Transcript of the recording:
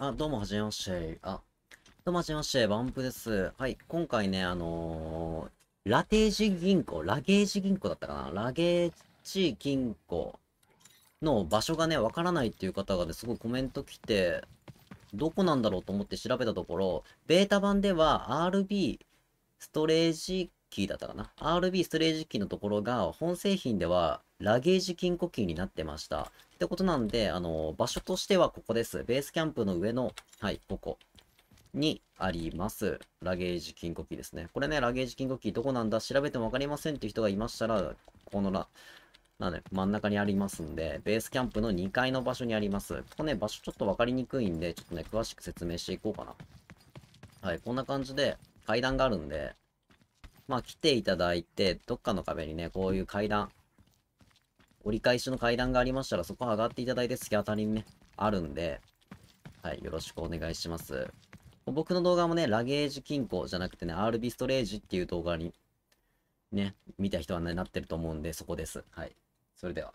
あ、どうもはじめまして。あ、どうもはじめまして。バンプです。はい、今回ね、あのー、ラテージ銀行、ラゲージ銀行だったかなラゲージ銀行の場所がね、わからないっていう方がね、すごいコメント来て、どこなんだろうと思って調べたところ、ベータ版では RB ストレージキーだったかな ?RB ストレージキーのところが、本製品ではラゲージ金庫キーになってました。ってことなんで、あの、場所としてはここです。ベースキャンプの上の、はい、ここにあります。ラゲージ金庫キーですね。これね、ラゲージ金庫キーどこなんだ調べてもわかりませんっていう人がいましたら、このラ、なんで、真ん中にありますんで、ベースキャンプの2階の場所にあります。ここね、場所ちょっとわかりにくいんで、ちょっとね、詳しく説明していこうかな。はい、こんな感じで階段があるんで、まあ来ていただいて、どっかの壁にね、こういう階段、折り返しの階段がありましたら、そこ上がっていただいて、突き当たりにね、あるんで、はい、よろしくお願いします。僕の動画もね、ラゲージ金庫じゃなくてね、RB ストレージっていう動画に、ね、見た人はね、なってると思うんで、そこです。はい。それでは。